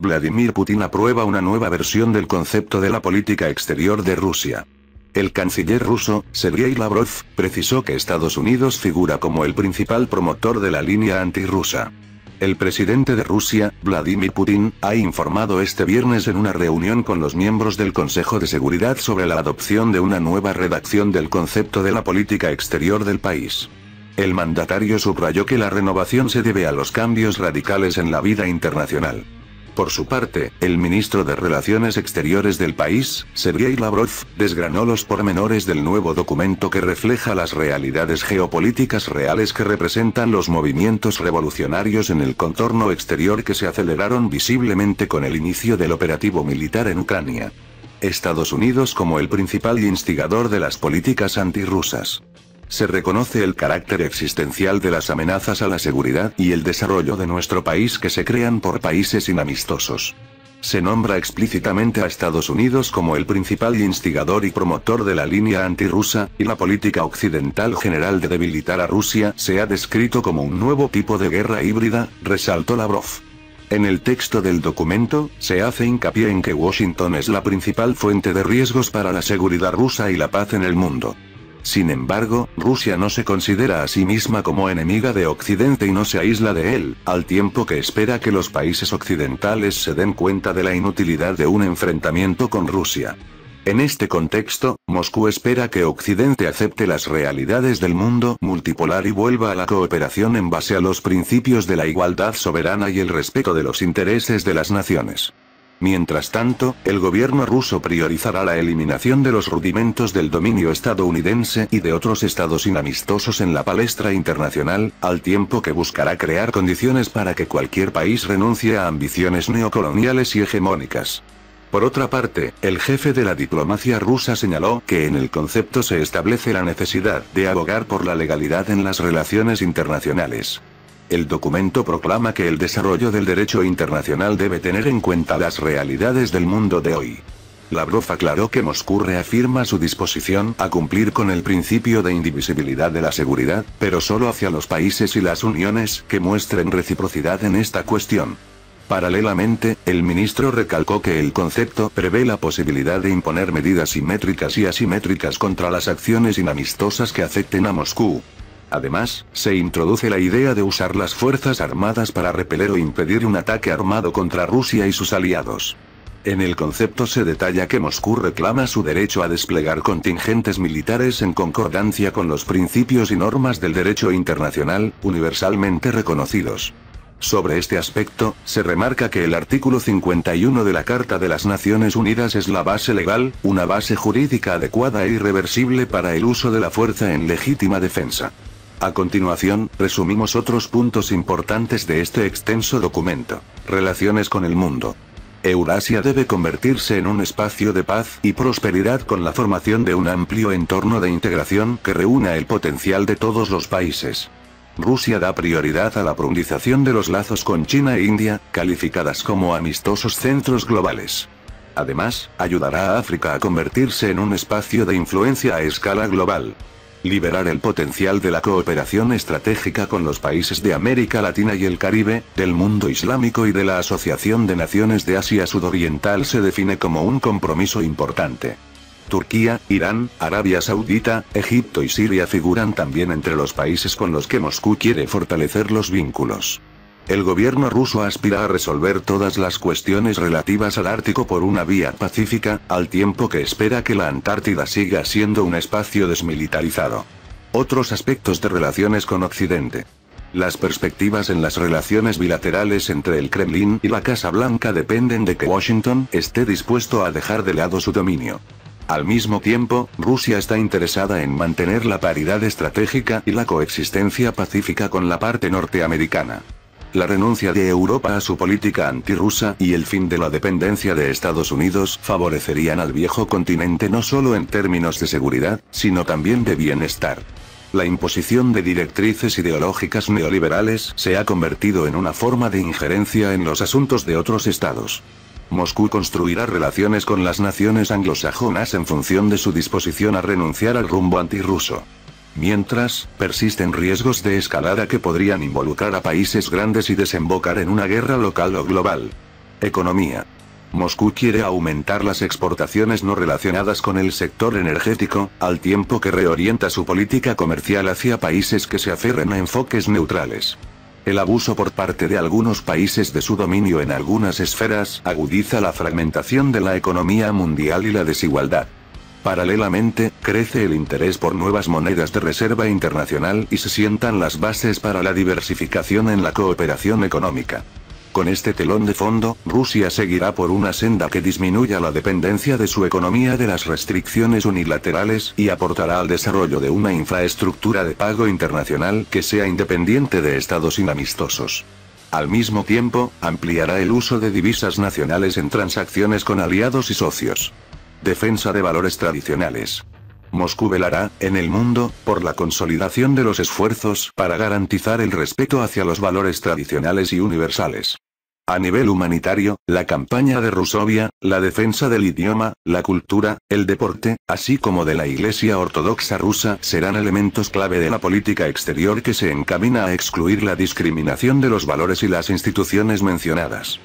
Vladimir Putin aprueba una nueva versión del concepto de la política exterior de Rusia. El canciller ruso, Sergei Lavrov, precisó que Estados Unidos figura como el principal promotor de la línea antirrusa. El presidente de Rusia, Vladimir Putin, ha informado este viernes en una reunión con los miembros del Consejo de Seguridad sobre la adopción de una nueva redacción del concepto de la política exterior del país. El mandatario subrayó que la renovación se debe a los cambios radicales en la vida internacional. Por su parte, el ministro de Relaciones Exteriores del país, Sergei Lavrov, desgranó los pormenores del nuevo documento que refleja las realidades geopolíticas reales que representan los movimientos revolucionarios en el contorno exterior que se aceleraron visiblemente con el inicio del operativo militar en Ucrania. Estados Unidos como el principal instigador de las políticas antirrusas se reconoce el carácter existencial de las amenazas a la seguridad y el desarrollo de nuestro país que se crean por países inamistosos. Se nombra explícitamente a Estados Unidos como el principal instigador y promotor de la línea antirrusa, y la política occidental general de debilitar a Rusia se ha descrito como un nuevo tipo de guerra híbrida, resaltó Lavrov. En el texto del documento, se hace hincapié en que Washington es la principal fuente de riesgos para la seguridad rusa y la paz en el mundo. Sin embargo, Rusia no se considera a sí misma como enemiga de Occidente y no se aísla de él, al tiempo que espera que los países occidentales se den cuenta de la inutilidad de un enfrentamiento con Rusia. En este contexto, Moscú espera que Occidente acepte las realidades del mundo multipolar y vuelva a la cooperación en base a los principios de la igualdad soberana y el respeto de los intereses de las naciones. Mientras tanto, el gobierno ruso priorizará la eliminación de los rudimentos del dominio estadounidense y de otros estados inamistosos en la palestra internacional, al tiempo que buscará crear condiciones para que cualquier país renuncie a ambiciones neocoloniales y hegemónicas. Por otra parte, el jefe de la diplomacia rusa señaló que en el concepto se establece la necesidad de abogar por la legalidad en las relaciones internacionales. El documento proclama que el desarrollo del derecho internacional debe tener en cuenta las realidades del mundo de hoy. Lavrov aclaró que Moscú reafirma su disposición a cumplir con el principio de indivisibilidad de la seguridad, pero solo hacia los países y las uniones que muestren reciprocidad en esta cuestión. Paralelamente, el ministro recalcó que el concepto prevé la posibilidad de imponer medidas simétricas y asimétricas contra las acciones inamistosas que afecten a Moscú, Además, se introduce la idea de usar las Fuerzas Armadas para repeler o impedir un ataque armado contra Rusia y sus aliados. En el concepto se detalla que Moscú reclama su derecho a desplegar contingentes militares en concordancia con los principios y normas del derecho internacional, universalmente reconocidos. Sobre este aspecto, se remarca que el artículo 51 de la Carta de las Naciones Unidas es la base legal, una base jurídica adecuada e irreversible para el uso de la fuerza en legítima defensa. A continuación, resumimos otros puntos importantes de este extenso documento. Relaciones con el mundo. Eurasia debe convertirse en un espacio de paz y prosperidad con la formación de un amplio entorno de integración que reúna el potencial de todos los países. Rusia da prioridad a la profundización de los lazos con China e India, calificadas como amistosos centros globales. Además, ayudará a África a convertirse en un espacio de influencia a escala global. Liberar el potencial de la cooperación estratégica con los países de América Latina y el Caribe, del mundo islámico y de la Asociación de Naciones de Asia Sudoriental se define como un compromiso importante. Turquía, Irán, Arabia Saudita, Egipto y Siria figuran también entre los países con los que Moscú quiere fortalecer los vínculos. El gobierno ruso aspira a resolver todas las cuestiones relativas al Ártico por una vía pacífica, al tiempo que espera que la Antártida siga siendo un espacio desmilitarizado. Otros aspectos de relaciones con Occidente. Las perspectivas en las relaciones bilaterales entre el Kremlin y la Casa Blanca dependen de que Washington esté dispuesto a dejar de lado su dominio. Al mismo tiempo, Rusia está interesada en mantener la paridad estratégica y la coexistencia pacífica con la parte norteamericana. La renuncia de Europa a su política antirrusa y el fin de la dependencia de Estados Unidos favorecerían al viejo continente no solo en términos de seguridad, sino también de bienestar. La imposición de directrices ideológicas neoliberales se ha convertido en una forma de injerencia en los asuntos de otros estados. Moscú construirá relaciones con las naciones anglosajonas en función de su disposición a renunciar al rumbo antirruso. Mientras, persisten riesgos de escalada que podrían involucrar a países grandes y desembocar en una guerra local o global. Economía. Moscú quiere aumentar las exportaciones no relacionadas con el sector energético, al tiempo que reorienta su política comercial hacia países que se aferren a enfoques neutrales. El abuso por parte de algunos países de su dominio en algunas esferas agudiza la fragmentación de la economía mundial y la desigualdad. Paralelamente, crece el interés por nuevas monedas de reserva internacional y se sientan las bases para la diversificación en la cooperación económica. Con este telón de fondo, Rusia seguirá por una senda que disminuya la dependencia de su economía de las restricciones unilaterales y aportará al desarrollo de una infraestructura de pago internacional que sea independiente de estados inamistosos. Al mismo tiempo, ampliará el uso de divisas nacionales en transacciones con aliados y socios. Defensa de valores tradicionales. Moscú velará, en el mundo, por la consolidación de los esfuerzos para garantizar el respeto hacia los valores tradicionales y universales. A nivel humanitario, la campaña de Rusovia, la defensa del idioma, la cultura, el deporte, así como de la Iglesia Ortodoxa rusa serán elementos clave de la política exterior que se encamina a excluir la discriminación de los valores y las instituciones mencionadas.